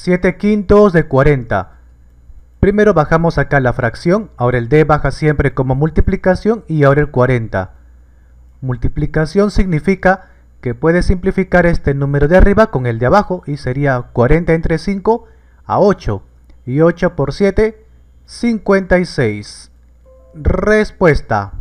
7 quintos de 40. Primero bajamos acá la fracción, ahora el D baja siempre como multiplicación y ahora el 40. Multiplicación significa que puedes simplificar este número de arriba con el de abajo y sería 40 entre 5 a 8 y 8 por 7, 56. Respuesta.